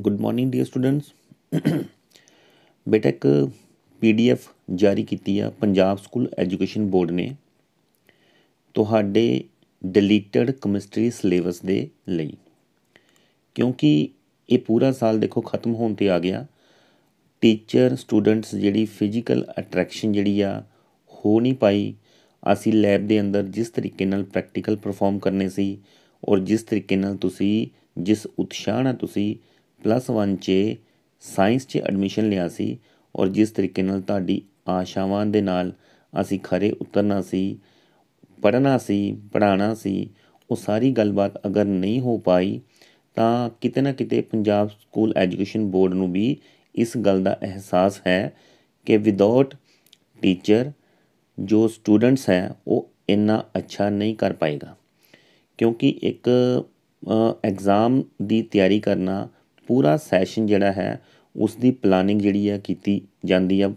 good morning dear students ਬੇਟਾ ਇੱਕ PDF ਜਾਰੀ ਕੀਤੀ ਆ ਪੰਜਾਬ ਸਕੂਲ ਐਜੂਕੇਸ਼ਨ ਬੋਰਡ ਨੇ ਤੁਹਾਡੇ ਡਿਲੀਟਡ ਕੈਮਿਸਟਰੀ ਸਿਲੇਬਸ ਦੇ ਲਈ ਕਿਉਂਕਿ ਇਹ ਪੂਰਾ ਸਾਲ ਦੇਖੋ ਖਤਮ ਹੋਣ ਤੇ ਆ ਗਿਆ ਟੀਚਰ ਸਟੂਡੈਂਟਸ ਜਿਹੜੀ ਫਿਜ਼ੀਕਲ ਅਟਰੈਕਸ਼ਨ ਜਿਹੜੀ ਆ ਹੋ ਨਹੀਂ ਪਾਈ ਅਸੀਂ ਲੈਬ ਦੇ ਅੰਦਰ ਜਿਸ ਤਰੀਕੇ ਨਾਲ ਪ੍ਰੈਕਟੀਕਲ ਪਰਫਾਰਮ ਕਰਨੇ ਸੀ ਔਰ ਜਿਸ ਤਰੀਕੇ ਨਾਲ ਤੁਸੀਂ ਜਿਸ ਉਤਸ਼ਾਹ ਨਾਲ ਤੁਸੀਂ ਪਲੱਸ 1 'ਚ ਸਾਇੰਸ 'ਚ ਐਡਮਿਸ਼ਨ ਲਿਆ ਸੀ ਔਰ ਜਿਸ ਤਰੀਕੇ ਨਾਲ ਤੁਹਾਡੀ ਆਸ਼ਾਵਾਂ ਦੇ ਨਾਲ ਅਸੀਂ ਖਰੇ ਉਤਰਨਾ ਸੀ ਪੜਨਾ ਸੀ ਪੜਾਣਾ ਸੀ ਉਹ ਸਾਰੀ ਗੱਲਬਾਤ ਅਗਰ ਨਹੀਂ ਹੋ ਪਾਈ ਤਾਂ ਕਿਤੇ ਨਾ ਕਿਤੇ ਪੰਜਾਬ ਸਕੂਲ ਐਜੂਕੇਸ਼ਨ ਬੋਰਡ ਨੂੰ ਵੀ ਇਸ ਗੱਲ ਦਾ ਅਹਿਸਾਸ ਹੈ ਕਿ ਵਿਦਆਊਟ ਟੀਚਰ ਜੋ ਸਟੂਡੈਂਟਸ ਹੈ ਉਹ ਇੰਨਾ ਅੱਛਾ ਨਹੀਂ ਕਰ ਪਾਏਗਾ ਕਿਉਂਕਿ ਇੱਕ ਐਗਜ਼ਾਮ ਦੀ ਤਿਆਰੀ ਕਰਨਾ ਪੂਰਾ ਸੈਸ਼ਨ ਜਿਹੜਾ ਹੈ ਉਸ ਦੀ ਪਲਾਨਿੰਗ ਜਿਹੜੀ ਹੈ ਕੀਤੀ ਜਾਂਦੀ ਆ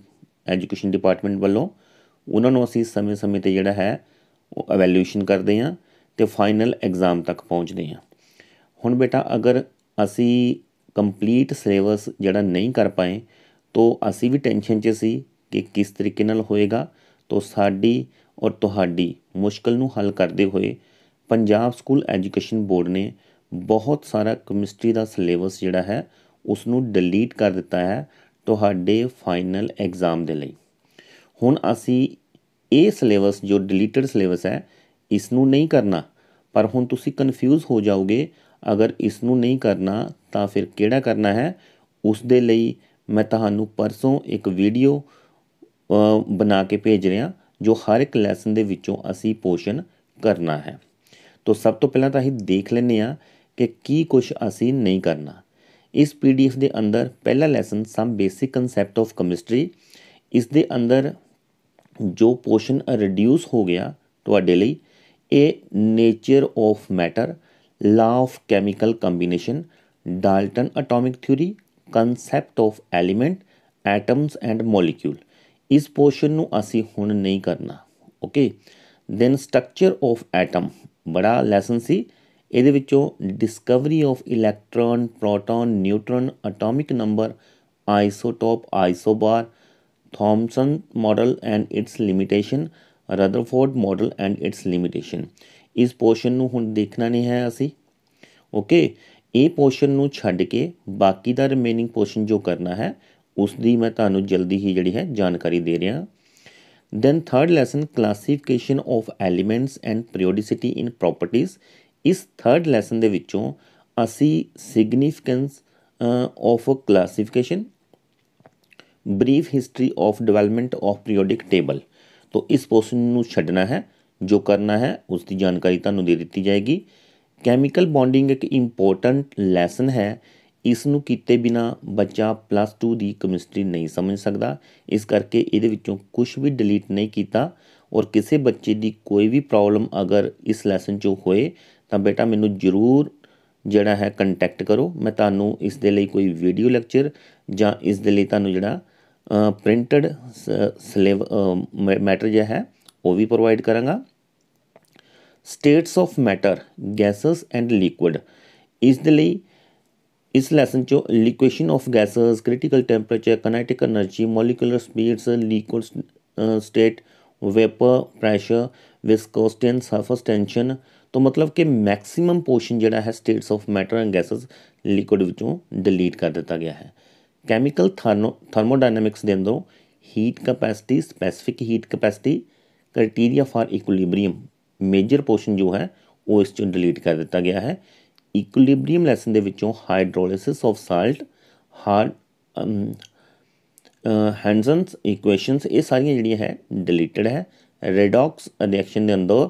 ਐਜੂਕੇਸ਼ਨ ਡਿਪਾਰਟਮੈਂਟ ਵੱਲੋਂ ਉਹਨਾਂ ਨੂੰ ਅਸੀਂ ਸਮੇਂ-ਸਮੇਂ ਤੇ ਜਿਹੜਾ ਹੈ ਉਹ ਇਵੈਲੂਏਸ਼ਨ ਕਰਦੇ ਆ ਤੇ ਫਾਈਨਲ ਐਗਜ਼ਾਮ ਤੱਕ ਪਹੁੰਚਦੇ ਆ ਹੁਣ ਬੇਟਾ ਅਗਰ ਅਸੀਂ ਕੰਪਲੀਟ ਸਿਲੇਬਸ ਜਿਹੜਾ ਨਹੀਂ ਕਰ ਪਾਏ ਤਾਂ ਅਸੀਂ ਵੀ ਟੈਨਸ਼ਨ 'ਚ ਸੀ ਕਿ ਕਿਸ ਤਰੀਕੇ ਨਾਲ ਹੋਏਗਾ ਤਾਂ ਸਾਡੀ ਔਰ ਤੁਹਾਡੀ ਮੁਸ਼ਕਲ ਨੂੰ ਹੱਲ ਕਰਦੇ ਹੋਏ ਪੰਜਾਬ ਸਕੂਲ ਐਜੂਕੇਸ਼ਨ ਬੋਰਡ ਨੇ ਬਹੁਤ ਸਾਰਾ ਕੈਮਿਸਟਰੀ ਦਾ ਸਿਲੇਬਸ ਜਿਹੜਾ ਹੈ ਉਸ ਨੂੰ ਡਿਲੀਟ ਕਰ ਦਿੱਤਾ ਹੈ ਤੁਹਾਡੇ ਫਾਈਨਲ ਐਗਜ਼ਾਮ ਦੇ ਲਈ ਹੁਣ ਅਸੀਂ ਇਹ ਸਿਲੇਬਸ ਜੋ ਡਿਲੀਟਡ ਸਿਲੇਬਸ ਹੈ ਇਸ ਨੂੰ ਨਹੀਂ ਕਰਨਾ ਪਰ ਹੁਣ ਤੁਸੀਂ ਕਨਫਿਊਜ਼ ਹੋ ਜਾਓਗੇ ਅਗਰ ਇਸ ਨੂੰ ਨਹੀਂ ਕਰਨਾ ਤਾਂ ਫਿਰ ਕਿਹੜਾ ਕਰਨਾ ਹੈ ਉਸ ਦੇ ਲਈ ਮੈਂ ਤੁਹਾਨੂੰ ਪਰਸੋਂ ਇੱਕ ਵੀਡੀਓ ਬਣਾ ਕੇ ਭੇਜ ਰਿਹਾ ਜੋ ਹਰ ਇੱਕ ਲੈਸਨ ਦੇ ਵਿੱਚੋਂ ਅਸੀਂ ਪੋਸ਼ਨ ਕਰਨਾ ਹੈ ਤੋ ਸਭ ਤੋਂ ਪਹਿਲਾਂ ਤਾਂ ਅਸੀਂ ਦੇਖ ਲੈਂਦੇ ਆ ਕਿ ਕੀ ਕੁਝ ਅਸੀਂ ਨਹੀਂ ਕਰਨਾ ਇਸ ਪੀਡੀਐਫ ਦੇ ਅੰਦਰ ਪਹਿਲਾ lesson some basic concept of chemistry ਇਸ ਦੇ ਅੰਦਰ ਜੋ ਪੋਰਸ਼ਨ ਰਿਡਿਊਸ ਹੋ ਗਿਆ ਤੁਹਾਡੇ ਲਈ ਇਹ nature of matter law of chemical combination Dalton atomic theory concept of element atoms and molecule ਇਸ ਪੋਰਸ਼ਨ ਨੂੰ ਅਸੀਂ ਹੁਣ ਨਹੀਂ ਕਰਨਾ okay then structure of atom ਬੜਾ ਲੈਸਨ ਸੀ ਇਹਦੇ ਵਿੱਚੋਂ discovery of electron proton neutron atomic number isotope isobar Thomson model and its limitation Rutherford model and its limitation ਇਸ ਪੋਰਸ਼ਨ ਨੂੰ ਹੁਣ ਦੇਖਣਾ ਨਹੀਂ ਹੈ ਅਸੀਂ ਓਕੇ ਇਹ ਪੋਰਸ਼ਨ ਨੂੰ ਛੱਡ ਕੇ ਬਾਕੀ ਦਾ ਰਿਮੇਨਿੰਗ ਪੋਰਸ਼ਨ ਜੋ ਕਰਨਾ ਹੈ ਉਸ ਦੀ ਮੈਂ ਤੁਹਾਨੂੰ ਜਲਦੀ ਹੀ ਜਿਹੜੀ ਹੈ ਜਾਣਕਾਰੀ ਦੇ ਰਿਹਾ then third lesson classification of elements and periodicity in ਪ੍ਰੋਪਰਟੀਆਂ ਇਸ 3rd ਲੈਸਨ ਦੇ ਵਿੱਚੋਂ ਅਸੀਂ significance of uh classification brief history of development of periodic table ਤੋਂ ਇਸ ਪੋਰਸ਼ਨ ਨੂੰ ਛੱਡਣਾ ਹੈ ਜੋ ਕਰਨਾ ਹੈ ਉਸ ਦੀ ਜਾਣਕਾਰੀ ਤੁਹਾਨੂੰ ਦੇ ਦਿੱਤੀ ਜਾਏਗੀ ਕੈਮੀਕਲ ਬੌਂਡਿੰਗ ਇੱਕ ਇੰਪੋਰਟੈਂਟ ਲੈਸਨ ਹੈ ਇਸ ਨੂੰ ਕੀਤੇ ਬਿਨਾ ਬੱਚਾ ਪਲੱਸ 2 ਦੀ ਕੈਮਿਸਟਰੀ ਨਹੀਂ ਸਮਝ ਸਕਦਾ ਇਸ ਕਰਕੇ ਇਹਦੇ ਵਿੱਚੋਂ ਕੁਝ ਵੀ ਡਿਲੀਟ ਨਹੀਂ ਕੀਤਾ ਔਰ ਕਿਸੇ ਬੱਚੇ ਦੀ ਕੋਈ ਵੀ ਪ੍ਰੋਬਲਮ ਅਗਰ ਇਸ ਲੈਸਨ 'ਚੋਂ ਹੋਏ ਤਾਂ ਬੇਟਾ ਮੈਨੂੰ ਜ਼ਰੂਰ ਜਿਹੜਾ ਹੈ ਕੰਟੈਕਟ ਕਰੋ ਮੈਂ ਤੁਹਾਨੂੰ ਇਸ ਦੇ ਲਈ ਕੋਈ ਵੀਡੀਓ ਲੈਕਚਰ ਜਾਂ ਇਸ ਦੇ ਲਈ ਤੁਹਾਨੂੰ ਜਿਹੜਾ ਪ੍ਰਿੰਟਡ ਸਲੇਵ ਮੈਟਰ ਜਿਹੜਾ ਹੈ ਉਹ ਵੀ ਪ੍ਰੋਵਾਈਡ ਕਰਾਂਗਾ states of matter gases and liquid ਇਸ ਦੇ ਲਈ ਇਸ ਲੈਸਨ ਚੋਂ liquefaction of gases critical temperature kinetic energy molecular speeds liquid state vapour pressure viscosity and surface tension तो मतलब कि मैक्सीम पोर्शन जोड़ा है states of matter and gases liquid delete कर दिता गया है कैमिकल थर्नो थर्मोडायनमिक्स के अंदरों heat capacity specific heat capacity criteria for equilibrium major portion जो है वो इस डिलीट कर दिता गया है इक्ुलिबरीयम लैसन के हाइड्रोलिस ऑफ साल्ट हार्ड हैंडसनस इक्ुएशनस य सारिया जीडिया है डिलीटड है रेडॉक्स रिएक्शन के अंदर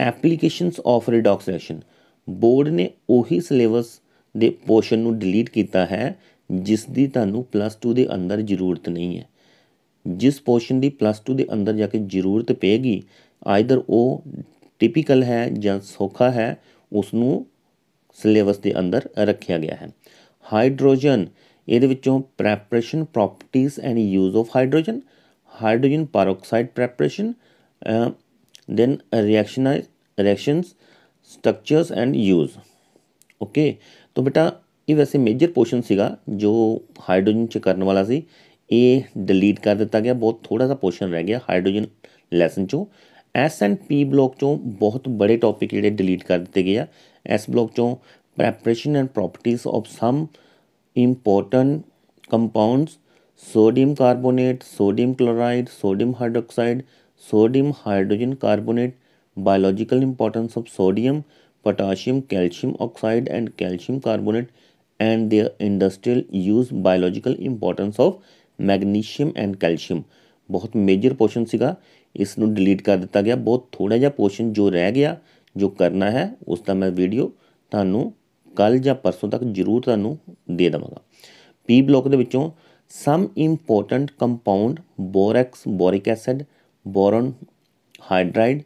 applications of redox reaction board ਨੇ ਉਹੀ ਸਿਲੇਬਸ ਦੇ ਪੋਰਸ਼ਨ ਨੂੰ ਡਿਲੀਟ ਕੀਤਾ ਹੈ ਜਿਸ ਦੀ ਤੁਹਾਨੂੰ ਪਲੱਸ 2 ਦੇ ਅੰਦਰ ਜ਼ਰੂਰਤ ਨਹੀਂ ਹੈ ਜਿਸ ਪੋਰਸ਼ਨ ਦੀ ਪਲੱਸ 2 ਦੇ ਅੰਦਰ ਜਾ ਕੇ ਜ਼ਰੂਰਤ ਪੈਗੀ ਆਇਦਰ ਉਹ ਟਿਪੀਕਲ ਹੈ ਜਾਂ ਸੋਖਾ ਹੈ ਉਸ ਨੂੰ ਸਿਲੇਬਸ ਦੇ ਅੰਦਰ ਰੱਖਿਆ ਗਿਆ ਹੈ ਹਾਈਡਰੋਜਨ ਇਹਦੇ ਵਿੱਚੋਂ ਪ੍ਰੈਪਰੇਸ਼ਨ ਪ੍ਰੋਪਰਟੀਆਂ and use of hydrogen hydrogen peroxide preparation then reactions structures and use okay okay, तो बेटा ये वैसे मेजर पोर्शन सीगा जो हाइड्रोजन से करने वाला से ये डिलीट कर दिता गया बहुत थोड़ा सा पोर्शन रह गया हाइड्रोजन लैसन चो एस एंड पी ब्लॉक चों बहुत बड़े टॉपिक जोड़े डिलीट कर दिए गए आ एस ब्लॉक चो preparation and properties of some important compounds sodium carbonate sodium chloride sodium hydroxide sodium hydrogen carbonate biological importance of sodium potassium calcium oxide and calcium carbonate and their industrial use biological importance of magnesium and calcium ਬਹੁਤ major portion ਸੀਗਾ ਇਸ ਨੂੰ delete ਕਰ ਦਿੱਤਾ ਗਿਆ ਬਹੁਤ ਥੋੜਾ ਜਿਹਾ ਪੋਰਸ਼ਨ ਜੋ ਰਹਿ ਗਿਆ ਜੋ ਕਰਨਾ ਹੈ ਉਸ ਦਾ ਮੈਂ ਵੀਡੀਓ ਤੁਹਾਨੂੰ ਕੱਲ ਜਾਂ ਪਰਸੋਂ ਤੱਕ ਜ਼ਰੂਰ ਤੁਹਾਨੂੰ ਦੇ ਦਵਾਂਗਾ ਪੀ ਬਲਾਕ ਦੇ ਵਿੱਚੋਂ some important compound borax boric acid boron hydride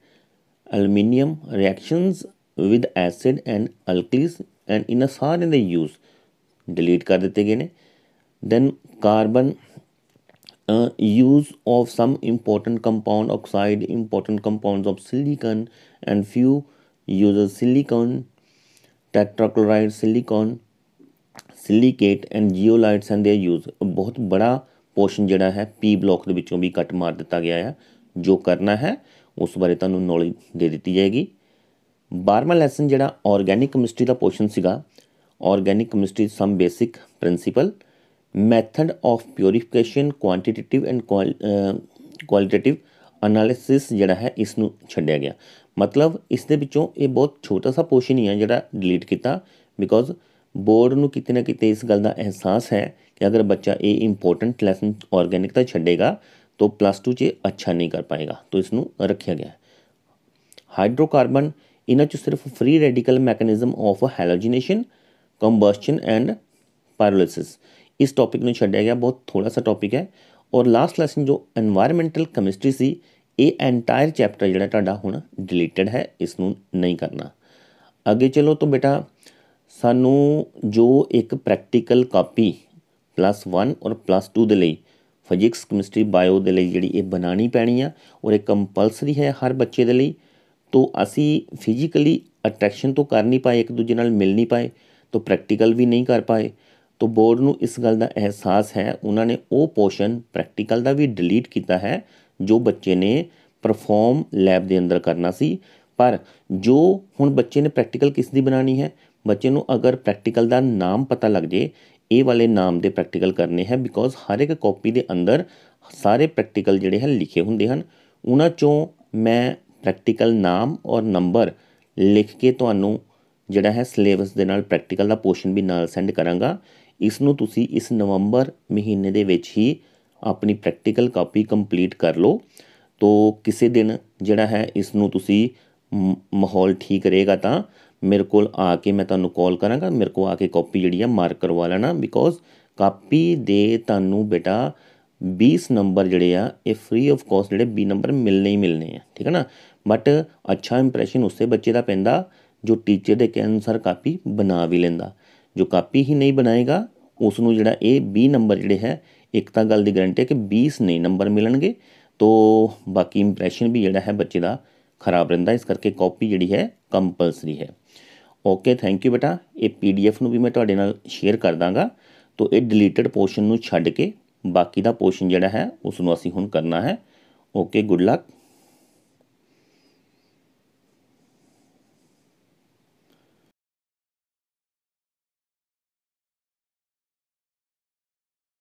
aluminium reaction with acid and alkalis and इन सारे इन द यूज डिलीट कर देते गए ने then carbon use of some important compound oxide important compound of silicon and few use silicon tetrachloride silicon silicate and zeolites and their use बहुत बड़ा portion जोड़ा है पी ब्लॉक भी cut मार दिता गया है ਜੋ ਕਰਨਾ ਹੈ ਉਸ ਬਾਰੇ ਤੁਹਾਨੂੰ ਨੌਲੇਜ ਦੇ ਦਿੱਤੀ ਜਾਏਗੀ 12ਵਾਂ ਲੈਸਨ ਜਿਹੜਾ ਆਰਗੈਨਿਕ ਕੈਮਿਸਟਰੀ ਦਾ ਪੋਰਸ਼ਨ ਸੀਗਾ organic chemistry some basic principle method of purification quantitative and qualitative analysis ਜਿਹੜਾ ਹੈ ਇਸ ਨੂੰ ਛੱਡਿਆ ਗਿਆ ਮਤਲਬ ਇਸ ਦੇ ਵਿੱਚੋਂ ਇਹ ਬਹੁਤ ਛੋਟਾ ਸਾ ਪੋਰਸ਼ਨ ਹੀ ਹੈ ਜਿਹੜਾ ਡਿਲੀਟ ਕੀਤਾ ਬਿਕੋਜ਼ ਬੋਰਡ ਨੂੰ ਕਿਤੇ ਨਾ ਕਿਤੇ ਇਸ ਗੱਲ ਦਾ ਅਹਿਸਾਸ ਹੈ ਕਿ ਅਗਰ ਬੱਚਾ ਇਹ ਇੰਪੋਰਟੈਂਟ ਲੈਸਨ ਆਰਗੈਨਿਕ ਤਾਂ ਛੱਡੇਗਾ तो ਪਲੱਸ 2 'ਚ ਅੱਛਾ ਨਹੀਂ ਕਰ ਪਾਏਗਾ ਤਾਂ ਇਸ ਨੂੰ ਰੱਖਿਆ ਗਿਆ ਹਾਈਡਰੋਕਾਰਬਨ ਇਹਨਾਂ 'ਚ ਸਿਰਫ free radical mechanism of halogenation combustion and pyrolysis ਇਸ ਟੌਪਿਕ ਨੂੰ ਛੱਡਿਆ ਗਿਆ ਬਹੁਤ ਥੋੜਾ ਸਾ ਟੌਪਿਕ ਹੈ ਔਰ ਲਾਸਟ ਲੈਸਨ ਜੋ এনवायरमेंटल ਕੈਮਿਸਟਰੀ ਸੀ ਇਹ ਐਂਟਾਇਰ ਚੈਪਟਰ ਜਿਹੜਾ ਤੁਹਾਡਾ ਹੁਣ ਡਿਲੀਟਡ ਹੈ ਇਸ ਨੂੰ ਨਹੀਂ ਕਰਨਾ ਅੱਗੇ ਚਲੋ ਤਾਂ ਬੇਟਾ ਸਾਨੂੰ ਜੋ ਇੱਕ ਪ੍ਰੈਕਟੀਕਲ ਕਾਪੀ ਪਲੱਸ 1 ਔਰ ਪਲੱਸ 2 ਦੇ ਲਈ ਫਿਜ਼ਿਕਸ ਕੈਮਿਸਟਰੀ ਬਾਇਓ ਦੇ ਲਈ ਜਿਹੜੀ ਇਹ ਬਣਾਣੀ ਪੈਣੀ ਆ ਔਰ ਇਹ ਕੰਪਲਸਰੀ ਹੈ ਹਰ ਬੱਚੇ ਦੇ ਲਈ ਤੋਂ ਅਸੀਂ ਫਿਜ਼ੀਕਲੀ ਅਟਰੈਕਸ਼ਨ ਤੋਂ ਕਰ ਨਹੀਂ ਪਾਏ ਇੱਕ ਦੂਜੇ ਨਾਲ ਮਿਲ ਨਹੀਂ ਪਾਏ ਤੋਂ ਪ੍ਰੈਕਟੀਕਲ ਵੀ ਨਹੀਂ ਕਰ ਪਾਏ ਤੋਂ ਬੋਰਡ ਨੂੰ ਇਸ ਗੱਲ ਦਾ ਅਹਿਸਾਸ ਹੈ ਉਹਨਾਂ ਨੇ ਉਹ ਪੋਰਸ਼ਨ ਪ੍ਰੈਕਟੀਕਲ ਦਾ ਵੀ ਡਿਲੀਟ ਕੀਤਾ ਹੈ ਜੋ ਬੱਚੇ ਨੇ ਪਰਫਾਰਮ ਲੈਬ ਦੇ ਅੰਦਰ ਕਰਨਾ ਸੀ ਪਰ ਜੋ ਹੁਣ ਬੱਚੇ ਨੇ ਪ੍ਰੈਕਟੀਕਲ ਕਿਸ ਦੀ ਬਣਾਣੀ ਹੈ ਬੱਚੇ ਨੂੰ ਅਗਰ ਪ੍ਰੈਕਟੀਕਲ ਦਾ ਨਾਮ ਪਤਾ ਲੱਗ ਜੇ ਇਹ ਵਾਲੇ ਨਾਮ ਦੇ ਪ੍ਰੈਕਟੀਕਲ ਕਰਨੇ ਹੈ ਬਿਕੋਜ਼ ਹਰ ਇੱਕ ਕਾਪੀ ਦੇ ਅੰਦਰ ਸਾਰੇ ਪ੍ਰੈਕਟੀਕਲ ਜਿਹੜੇ ਹਨ ਲਿਖੇ ਹੁੰਦੇ ਹਨ ਉਹਨਾਂ ਚੋਂ ਮੈਂ ਪ੍ਰੈਕਟੀਕਲ ਨਾਮ ਔਰ ਨੰਬਰ ਲਿਖ ਕੇ ਤੁਹਾਨੂੰ ਜਿਹੜਾ ਹੈ ਸਿਲੇਬਸ ਦੇ ਨਾਲ ਪ੍ਰੈਕਟੀਕਲ ਦਾ ਪੋਰਸ਼ਨ ਵੀ ਨਾਲ ਸੈਂਡ ਕਰਾਂਗਾ ਇਸ ਨੂੰ ਤੁਸੀਂ ਇਸ ਨਵੰਬਰ ਮਹੀਨੇ ਦੇ ਵਿੱਚ ਹੀ ਆਪਣੀ ਪ੍ਰੈਕਟੀਕਲ ਕਾਪੀ ਕੰਪਲੀਟ ਕਰ ਲਓ ਤੋ ਕਿਸੇ ਦਿਨ ਜਿਹੜਾ ਹੈ ਇਸ ਨੂੰ ਤੁਸੀਂ ਮਾਹੌਲ ਠੀਕ ਰਹੇਗਾ ਤਾਂ ਮੇਰੇ ਕੋਲ ਆ ਕੇ ਮੈਂ ਤੁਹਾਨੂੰ ਕਾਲ ਕਰਾਂਗਾ ਮੇਰੇ ਕੋਲ ਆ ਕੇ ਕਾਪੀ ਜਿਹੜੀ ਆ ਮਾਰਕ ਕਰਵਾ ਲੈਣਾ ਬਿਕੋਜ਼ ਕਾਪੀ ਦੇ ਤੁਹਾਨੂੰ ਬੇਟਾ 20 ਨੰਬਰ ਜਿਹੜੇ ਆ ਇਹ ਫ੍ਰੀ ਆਫ ਕਾਸਟ ਜਿਹੜੇ 20 ਨੰਬਰ ਮਿਲਨੇ ਹੀ ਮਿਲਨੇ ਆ ਠੀਕ ਹੈ ਨਾ ਬਟ ਅੱਛਾ ਇੰਪ੍ਰੈਸ਼ਨ ਉਸੇ ਬੱਚੇ ਦਾ ਪੈਂਦਾ ਜੋ ਟੀਚਰ ਦੇ ਕਹਿਣ ਅਨਸਰ ਕਾਪੀ ਬਣਾ ਵੀ ਲੈਂਦਾ ਜੋ ਕਾਪੀ ਹੀ ਨਹੀਂ ਬਣਾਏਗਾ ਉਸ ਨੂੰ ਜਿਹੜਾ ਇਹ 20 ਨੰਬਰ ਜਿਹੜੇ ਹੈ ਇੱਕ ਤਾਂ ਗੱਲ ਦੀ ਗਾਰੰਟੀ ਹੈ ਕਿ 20 ਨਹੀਂ ਨੰਬਰ ਮਿਲਣਗੇ ਤੋ ਬਾਕੀ ਇੰਪ੍ਰੈਸ਼ਨ ਵੀ ਜਿਹੜਾ ਹੈ ਬੱਚੇ ਦਾ ਖਰਾਬ ਰਹਿੰਦਾ ਇਸ ਕਰਕੇ ਕਾਪੀ ਜਿਹੜੀ ਹੈ ਕੰਪਲਸਰੀ ਹੈ ਓਕੇ ਥੈਂਕ ਯੂ ਬੇਟਾ ਇਹ ਪੀਡੀਐਫ ਨੂੰ ਵੀ ਮੈਂ ਤੁਹਾਡੇ ਨਾਲ ਸ਼ੇਅਰ ਕਰ ਦਾਂਗਾ ਤੋਂ ਇਹ ਡਿਲੀਟਡ ਪੋਰਸ਼ਨ ਨੂੰ ਛੱਡ ਕੇ ਬਾਕੀ ਦਾ ਪੋਰਸ਼ਨ ਜਿਹੜਾ ਹੈ ਉਸ ਨੂੰ ਅਸੀਂ ਹੁਣ ਕਰਨਾ ਹੈ ਓਕੇ ਗੁੱਡ ਲੱਕ